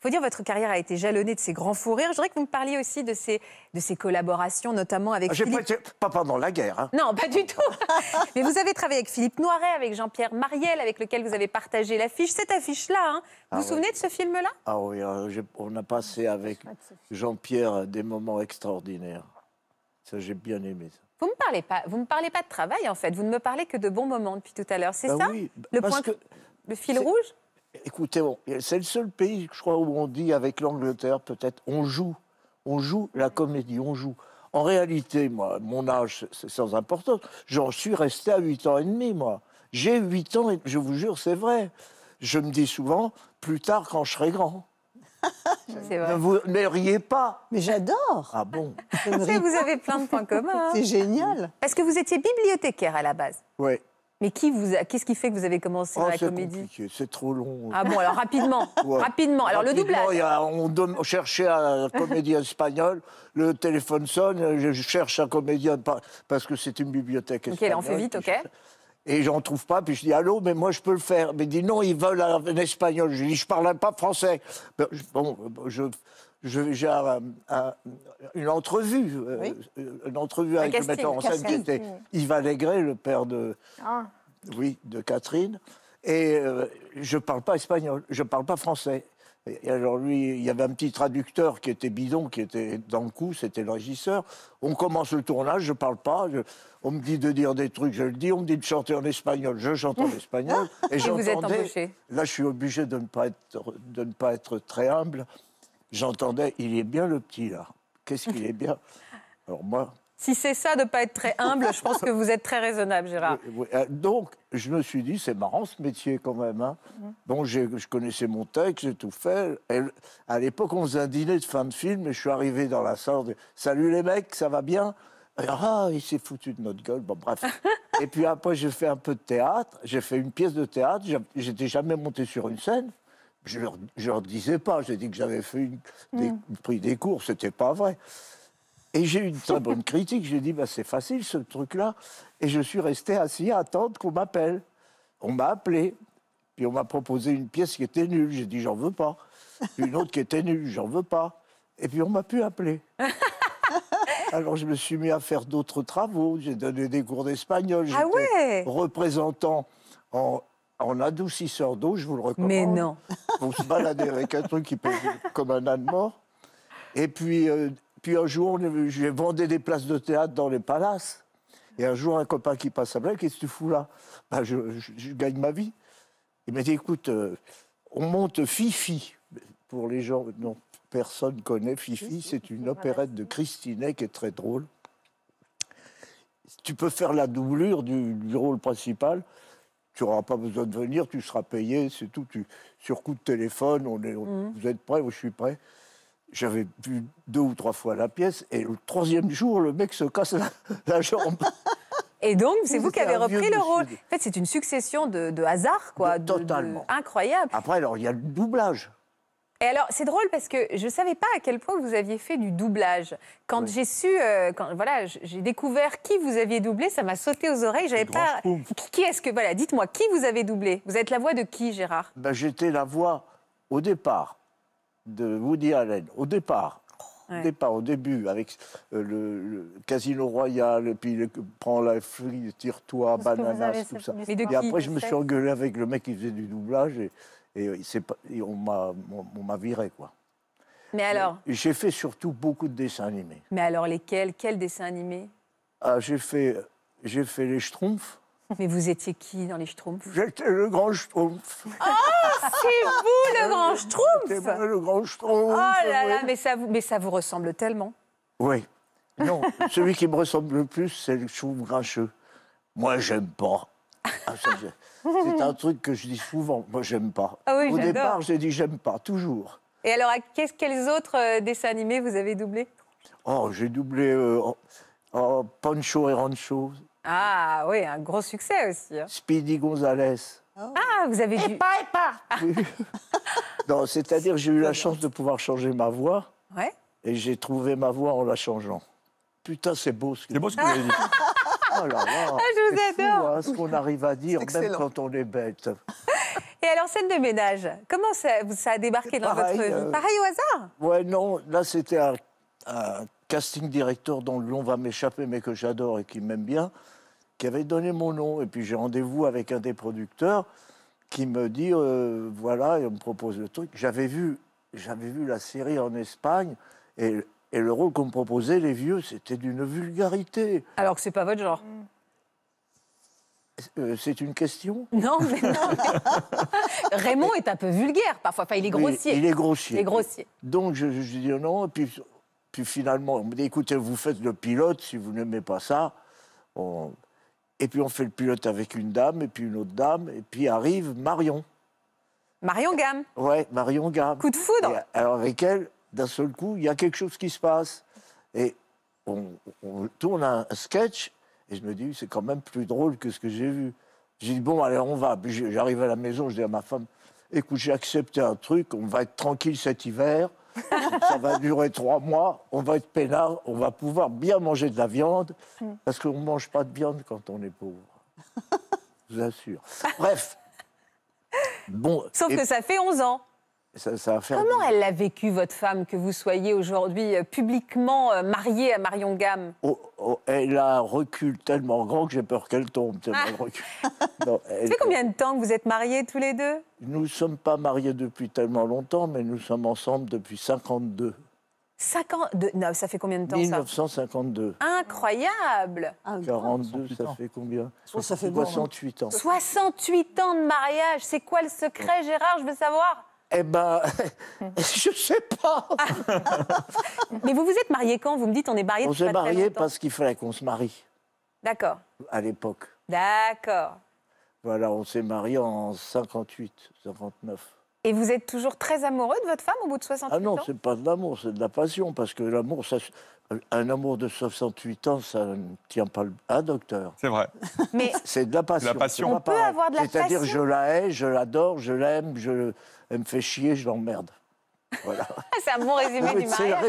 faut dire, votre carrière a été jalonnée de ces grands fous rires. Je voudrais que vous me parliez aussi de ces, de ces collaborations, notamment avec. Ah, Philippe... Pas, pas, pendant la guerre. Hein. Non, pas du tout. Mais vous avez travaillé avec Philippe Noiret, avec Jean-Pierre Mariel, avec lequel vous avez partagé l'affiche. Cette affiche-là, hein, vous ah vous souvenez de ce film-là Ah oui, euh, on a passé avec Jean-Pierre euh, des moments extraordinaires. Ça, j'ai bien aimé ça. Vous ne me parlez pas, vous me parlez pas de travail en fait. Vous ne me parlez que de bons moments depuis tout à l'heure. C'est bah ça oui, le, que le fil rouge. Écoutez, c'est le seul pays, je crois, où on dit avec l'Angleterre, peut-être, on joue, on joue la comédie, on joue. En réalité, moi, mon âge, c'est sans importance. J'en suis resté à 8 ans et demi, moi. J'ai 8 ans, et je vous jure, c'est vrai. Je me dis souvent, plus tard, quand je serai grand. Ne vous n'aimeriez riez pas. Mais j'adore. Ah bon Vous avez plein de points communs. Hein. C'est génial. Parce que vous étiez bibliothécaire à la base. Oui. Mais qui vous a... qu'est-ce qui fait que vous avez commencé oh, la comédie C'est trop long. Ah bon, alors rapidement. Rapidement. Alors le doublage. on, cherchait un comédien espagnol, le téléphone sonne, je cherche un comédien parce que c'est une bibliothèque espagnole. Ok, on fait vite, ok. Et j'en trouve pas, puis je dis allô, mais moi je peux le faire. Mais il dit non, ils veulent un espagnol. Je dis je parle pas français. Ben, bon, je, j'ai une entrevue, euh, une entrevue avec le metteur en scène qui était Yves Allégret, le père de, ah. oui, de Catherine. Et euh, je ne parle pas espagnol, je ne parle pas français. Et alors lui, il y avait un petit traducteur qui était bidon, qui était dans le coup, c'était le régisseur. On commence le tournage, je parle pas. on me dit de dire des trucs, je le dis. On me dit de chanter en espagnol, je chante en espagnol. Et, et j'entendais. Là, je suis obligé de ne pas être, de ne pas être très humble j'entendais, il est bien le petit là. Qu'est-ce qu'il est bien Alors moi. Si c'est ça de ne pas être très humble, je pense que vous êtes très raisonnable, Gérard. Euh, donc, je me suis dit, c'est marrant ce métier quand même. Hein. Mhm. Bon, je connaissais mon texte, j'ai tout fait. à l'époque, on faisait un dîner de fin de film et je suis arrivé dans la salle. De, Salut les mecs, ça va bien Ah, il s'est foutu de notre gueule. Bon, bref. et puis après, j'ai fait un peu de théâtre. J'ai fait une pièce de théâtre. J'étais jamais monté sur une scène je leur, leur disais pas. J'ai dit que j'avais fait des, mm. pris des cours, c'était pas vrai. Et j'ai eu une très bonne critique. J'ai dit, bah, c'est facile ce truc-là. Et je suis resté assis à attendre qu'on m'appelle. On m'a appelé. Puis on m'a proposé une pièce qui était nulle. J'ai dit, j'en veux pas. une autre qui était nulle, j'en veux pas. Et puis on m'a pu appeler. Alors je me suis mis à faire d'autres travaux. J'ai donné des cours d'espagnol. Ah J'étais représentant en, en adoucisseur d'eau, je vous le recommande. Mais non on se baladait avec un truc qui pesait comme un âne mort. Et puis, euh, puis un jour, j'ai vendu des places de théâtre dans les palaces. Et un jour, un copain qui passe à me qu'est-ce que tu fous là ben, je, gagne ma vie. Il m'a dit, écoute, euh, on monte Fifi. Pour les gens, dont personne connaît Fifi. C'est une opérette de Christinet qui est très drôle. Tu peux faire la doublure du, du rôle principal tu n'auras pas besoin de venir, tu seras payé, c'est tout. Tu, sur coup de téléphone, on est, mhm. vous êtes prêt, je suis prêt. J'avais vu deux ou trois fois la pièce, et le troisième jour, le mec se casse la, jambe. Et donc, c'est vous qui avez repris le rôle. En fait, c'est une succession de, hasards, quoi. totalement. incroyable. Après, alors, il y a le doublage. Et alors, c'est drôle parce que je ne savais pas à quel point vous aviez fait du doublage. Quand j'ai su, euh, quand, voilà, j'ai découvert qui vous aviez doublé, ça m'a sauté aux oreilles. J'avais pas. Qui est-ce que. Voilà, dites-moi, qui vous avez doublé Vous êtes la voix de qui, Gérard ben, J'étais la voix, au départ, de Woody Allen. Au départ. Au départ, au début, avec euh, le, Casino Royal, et puis le, prends la frise, tire-toi, bananas, tout ça. Et, après, je me suis engueulé avec le mec qui faisait du doublage. Et, et, euh, on m'a viré, quoi. Mais alors J'ai fait surtout beaucoup de dessins animés. Mais alors lesquels Quels dessins animés ah, J'ai fait, fait les Schtroumpfs. Mais vous étiez qui dans les Schtroumpfs J'étais le grand Schtroumpf. Oh, c'est vous le grand Schtroumpf le grand Schtroumpf. Oh là là, mais ça, vous, mais ça vous ressemble tellement. Oui. Non, celui qui me ressemble le plus, c'est le Schtroumpf grincheux. Moi, j'aime pas. Ah, c'est un truc que je dis souvent. Moi, j'aime pas. Ah Au départ, j'ai dit j'aime pas, toujours. Et alors, quels autres euh, dessins animés vous avez doublé Oh, j'ai doublé euh, oh, Pancho et Rancho. Ah oui, un gros succès aussi. Hein. Speedy Gonzalez. Ah, vous avez vu. pas, et pas c'est-à-dire j'ai eu la chance de pouvoir changer ma voix. Ouais. Et j'ai trouvé ma voix en la changeant. Putain, c'est beau ce que, beau ce que vous avez dit. Oh ah, je vous adore. Hein, ce qu'on arrive à dire, même quand on est bête. Et alors, scène de ménage, comment ça, a débarqué dans votre vie euh, Pareil au hasard Ouais, non, là, c'était un, casting directeur dont le nom va m'échapper, mais que j'adore et qui m'aime bien, qui avait donné mon nom. Et puis, j'ai rendez-vous avec un des producteurs qui me dit euh, voilà, et on me propose le truc. J'avais vu, j'avais vu la série en Espagne et et le rôle qu'on me proposait, les vieux, c'était d'une vulgarité. Alors que c'est pas votre genre. Euh, c'est une question Non, mais non. Raymond est un peu vulgaire parfois. Enfin, il est grossier. Il est grossier. Il est grossier. Donc je, je dis non. Et puis, puis finalement, on me dit écoutez, vous faites le pilote si vous n'aimez pas ça. Et puis on fait le pilote avec une dame et puis une autre dame. Et puis arrive Marion. Marion Gamme. Ouais, Marion Gamme. Coup de foudre. alors avec elle, d'un seul coup, il y a quelque chose qui se passe. Et on, tourne un, sketch, et je me dis, c'est quand même plus drôle que ce que j'ai vu. J'ai dit, bon, allez, on va. J'arrive à la maison, je dis à ma femme, écoute, j'ai accepté un truc, on va être tranquille cet hiver, ça va durer trois mois, on va être peinard, on va pouvoir bien manger de la viande, parce qu'on ne mange pas de viande quand on est pauvre. Je vous assure. Bref. Bon, Sauf que ça fait 11 ans. Comment elle l'a vécu, votre femme, que vous soyez aujourd'hui euh, publiquement euh, mariée à Marion Gamme oh, oh, Elle a un recul tellement grand que j'ai peur qu'elle tombe. Ah. Ça fait combien de temps que vous êtes mariés tous les deux Nous ne sommes pas mariés depuis tellement longtemps, mais nous sommes ensemble depuis 52. 52 Non, ça fait combien de temps 1952. Incroyable 42, ah, ça fait combien ça fait 68 ans. 68 ans de mariage, c'est quoi le secret, Gérard Je veux savoir eh ben, je sais pas. Mais vous vous êtes marié quand Vous me dites on est marié. On s'est marié parce qu'il fallait qu'on se marie. D'accord. À l'époque. D'accord. Voilà, on s'est marié en 58, 59. Et vous êtes toujours très amoureux de votre femme au bout de 68 ans Ah non, c'est pas de l'amour, c'est de la passion, parce que l'amour, un amour de 68 ans, ça ne tient pas le... Ah, docteur C'est vrai. Mais c'est de la passion. On peut avoir de la passion. C'est-à-dire, je la hais, je l'adore, je l'aime, je... elle me fait chier, je l'emmerde. Voilà. c'est un bon résumé du mariage.